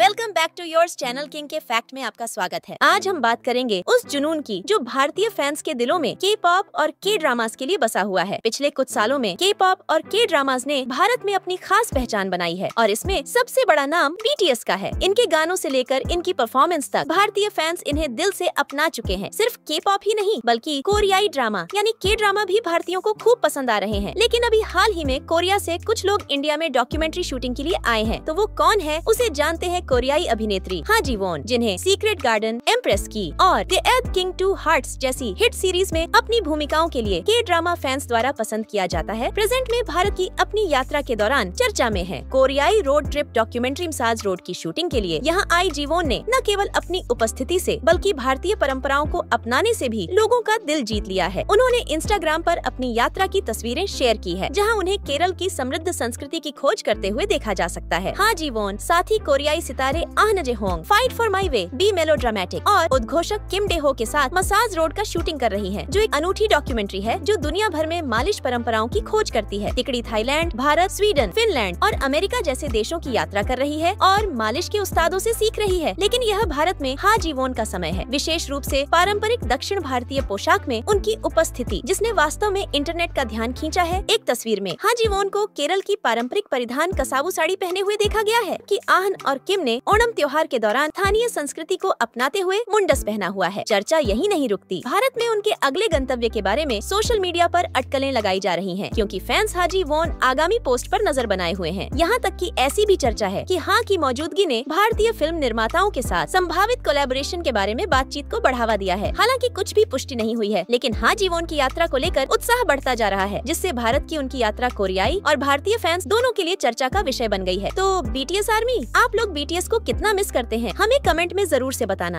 welcome back to your channel king के fact में आपका स्वागत है आज हम बात करेंगे उस जुनून की जो भारतीय फैंस के दिलों में के पॉप और के ड्रामास के लिए बसा हुआ है पिछले कुछ सालों में के पॉप और के ड्रामास ने भारत में अपनी खास पहचान बनाई है और इसमें सबसे बड़ा नाम बीटीएस का है इनके गानों ऐसी लेकर इनकी परफॉर्मेंस तक भारतीय फैंस इन्हें दिल ऐसी अपना चुके हैं सिर्फ के पॉप ही नहीं बल्कि कोरियाई ड्रामा यानी के ड्रामा भी भारतीयों को खूब पसंद आ रहे हैं लेकिन अभी हाल ही में कोरिया ऐसी कुछ लोग इंडिया में डॉक्यूमेंट्री शूटिंग के लिए आए हैं तो वो कौन है उसे जानते हैं कोरियाई अभिनेत्री हाजीवोन जिन्हें सीक्रेट गार्डन बटन प्रेस की और द एथ किंग टू हार्ट जैसी हिट सीरीज में अपनी भूमिकाओं के लिए के ड्रामा फैंस द्वारा पसंद किया जाता है प्रेजेंट में भारत की अपनी यात्रा के दौरान चर्चा में है कोरियाई रोड ट्रिप डॉक्यूमेंट्री साज रोड की शूटिंग के लिए यहाँ आई जीवोन ने न केवल अपनी उपस्थिति से बल्कि भारतीय परंपराओं को अपनाने से भी लोगों का दिल जीत लिया है उन्होंने इंस्टाग्राम पर अपनी यात्रा की तस्वीरें शेयर की है जहां उन्हें केरल की समृद्ध संस्कृति की खोज करते हुए देखा जा सकता है हाँ जीवोन साथ ही कोरियाई सितारे Ahnjae Hong fight for my way be melodramatic और उद्घोषक किम डेहो के साथ मसाज रोड का शूटिंग कर रही है जो एक अनूठी डॉक्यूमेंट्री है जो दुनिया भर में मालिश परम्पराओं की खोज करती है तिकड़ी थाईलैंड भारत स्वीडन फिनलैंड और अमेरिका जैसे देशों की यात्रा कर रही है और मालिश के उस्तादों से सीख रही है लेकिन यह भारत में हाजीवोन का समय है विशेष रूप से पारंपरिक दक्षिण भारतीय पोशाक में उनकी उपस्थिति जिसने वास्तव में इंटरनेट का ध्यान खींचा है एक तस्वीर में हाजीवोन को केरल की पारंपरिक परिधान कसाबू साड़ी पहने हुए देखा गया है कि आहन और किम ने ओणम त्योहार के दौरान स्थानीय संस्कृति को अपनाते हुए मुंडस पहना हुआ है चर्चा यही नहीं रुकती भारत में उनके अगले गंतव्य के बारे में सोशल मीडिया पर अटकलें लगाई जा रही हैं क्योंकि फैंस हाजी वोन आगामी पोस्ट पर नजर बनाए हुए हैं यहाँ तक कि ऐसी भी चर्चा है कि हाँ की मौजूदगी ने भारतीय फिल्म निर्माताओं के साथ संभावित कोलेबोरेशन के बारे में बातचीत को बढ़ावा दिया है हालांकि कुछ भी पुष्टि नहीं हुई है लेकिन हाजी वोन की यात्रा को लेकर उत्साह बढ़ता जा रहा है जिससे भारत की उनकी यात्रा कोरियाई और भारतीय फैंस दोनों के लिए चर्चा का विषय बन गई है तो बीटीएस आर्मी आप लोग बीटीएस को कितना मिस करते हैं हमें कमेंट में जरूर ऐसी बताना